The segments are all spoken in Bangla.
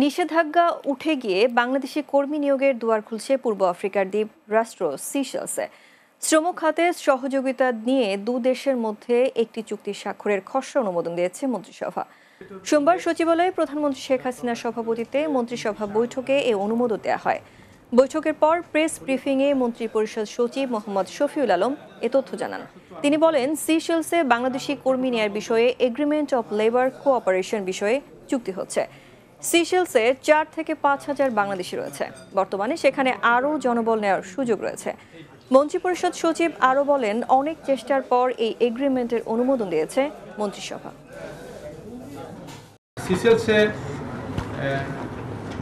নিষেধাজ্ঞা উঠে গিয়ে বাংলাদেশি কর্মী নিয়োগের দুয়ার খুলছে পূর্ব আফ্রিকার দ্বীপ রাষ্ট্র সিশলসে শ্রম খাতে সহযোগিতা নিয়ে দু দেশের মধ্যে একটি চুক্তি স্বাক্ষরের খসড়া অনুমোদন দিয়েছে মন্ত্রিসভা সোমবার সচিবালয়ে প্রধানমন্ত্রী শেখ হাসিনার সভাপতিতে মন্ত্রিসভা বৈঠকে এ অনুমোদন দেওয়া হয় বৈঠকের পর প্রেস ব্রিফিংয়ে মন্ত্রী পরিষদ সচিব মোহাম্মদ শফিউল আলম এ তথ্য জানান তিনি বলেন সিশেলসে বাংলাদেশি কর্মী নেয়ার বিষয়ে এগ্রিমেন্ট অব লেবার কোঅপারেশন বিষয়ে চুক্তি হচ্ছে সিশেলসে চার থেকে পাঁচ হাজার বাংলাদেশি রয়েছে বর্তমানে সেখানে আরও জনবল নেওয়ার সুযোগ রয়েছে মন্ত্রিপরিষদ সচিব আরও বলেন অনেক চেষ্টার পর এই এগ্রিমেন্টের অনুমোদন দিয়েছে মন্ত্রিসভা সিসেলসে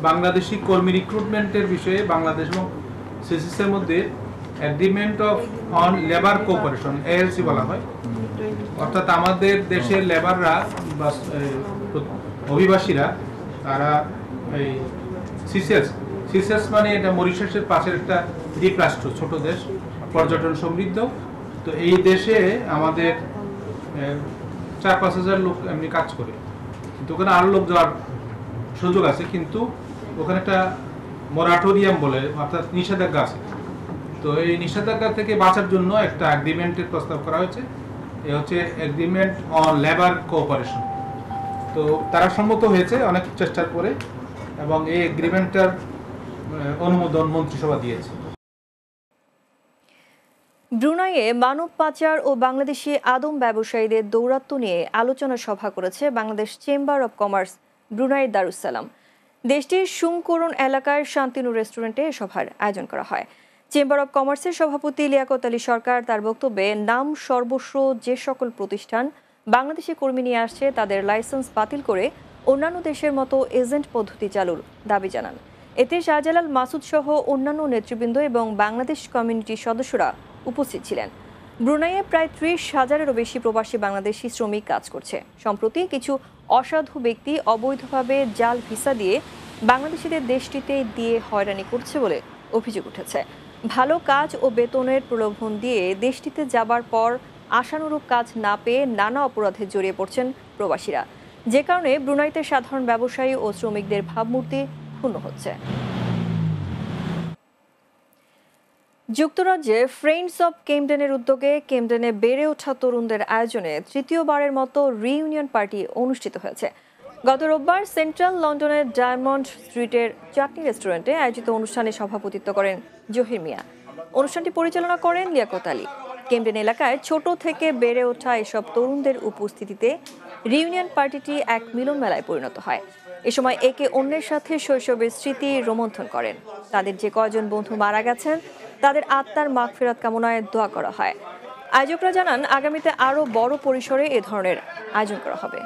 বাংলাদেশি কর্মী রিক্রুটমেন্টের বিষয়ে বাংলাদেশ এবং সিসিসের মধ্যে agreement of on labour cooperation ALC বলা হয় অর্থাৎ আমাদের দেশের লেবাররা বা অভিবাসীরা তারা এই সিসেস সিসেস মানে এটা মরিশাসের পাশের একটা দ্বীপ রাষ্ট্র ছোট দেশ পর্যটন সমৃদ্ধ তো এই দেশে আমাদের চার পাঁচ হাজার লোক এমনি কাজ করে কিন্তু ওখানে আরও লোক যাওয়ার সুযোগ আছে কিন্তু ওখানে একটা মরাটোরিয়াম বলে অর্থাৎ নিষেধাজ্ঞা আছে তো এই নিষেধাজ্ঞা থেকে বাঁচার জন্য একটা অ্যাগ্রিমেন্টের প্রস্তাব করা হয়েছে এ হচ্ছে অ্যাগ্রিমেন্ট অন লেবার কোঅপারেশন তো তারা সম্মত হয়েছে অনেক চেষ্টার পরে এবং এই এগ্রিমেন্টটার অনুমোদন মন্ত্রিসভা দিয়েছে ব্রুনাইয়ে মানব পাচার ও বাংলাদেশি আদম ব্যবসায়ীদের দৌরাত্ম নিয়ে আলোচনা সভা করেছে Bangladesh chamber of commerce Brunei Darussalam দেশটির সুংকরণ এলাকায় শান্তিনু রেস্টুরেন্টে সভার আয়োজন করা হয় চেম্বার অব কমার্সের সভাপতি লিয়াকত আলী সরকার তার বক্তব্যে নাম সর্বস্ব যে সকল প্রতিষ্ঠান বাংলাদেশে কর্মী নিয়ে আসছে তাদের লাইসেন্স বাতিল করে অন্যান্য দেশের মতো এজেন্ট পদ্ধতি চালুর দাবি জানান এতে শাহজালাল মাসুদ সহ অন্যান্য নেতৃবৃন্দ এবং বাংলাদেশ কমিউনিটির সদস্যরা উপস্থিত ছিলেন ব্রুনাইয়ে প্রায় ত্রিশ হাজারেরও বেশি প্রবাসী বাংলাদেশি শ্রমিক কাজ করছে সম্প্রতি কিছু অসাধু ব্যক্তি অবৈধভাবে জাল ভিসা দিয়ে বাংলাদেশিদের দেশটিতে দিয়ে হয়রানি করছে বলে অভিযোগ উঠেছে ভালো কাজ ও বেতনের প্রলোভন দিয়ে দেশটিতে যাবার পর আশানুরূপ কাজ না পেয়ে নানা অপরাধে জড়িয়ে পড়ছেন প্রবাসীরা যে কারণে ব্রুনাইতে সাধারণ ব্যবসায়ী ও শ্রমিকদের ভাবমূর্তি ক্ষুণ্ণ হচ্ছে যুক্তরাজ্যে ফ্রেন্ডস অব কেমডেনের উদ্যোগে কেমডেনে বেড়ে ওঠা তরুণদের আয়োজনে তৃতীয়বারের মতো রিইউনিয়ন পার্টি অনুষ্ঠিত হয়েছে গত রোববার সেন্ট্রাল লন্ডনের ডায়মন্ড স্ট্রিটের চাটনি রেস্টুরেন্টে আয়োজিত অনুষ্ঠানে সভাপতিত্ব করেন জহির মিয়া অনুষ্ঠানটি পরিচালনা করেন লিয়াকত আলী কেমডেন এলাকায় ছোট থেকে বেড়ে ওঠা এসব তরুণদের উপস্থিতিতে রিউনিয়ন পার্টিটি এক মিলন মেলায় পরিণত হয় এ সময় একে অন্যের সাথে শৈশবের স্মৃতি রোমন্থন করেন তাদের যে কজন বন্ধু মারা গেছেন তাদের আত্মার মাগ ফেরত কামনায় দোয়া করা হয় আয়োজকরা জানান আগামীতে আরও বড় পরিসরে এ ধরনের আয়োজন করা হবে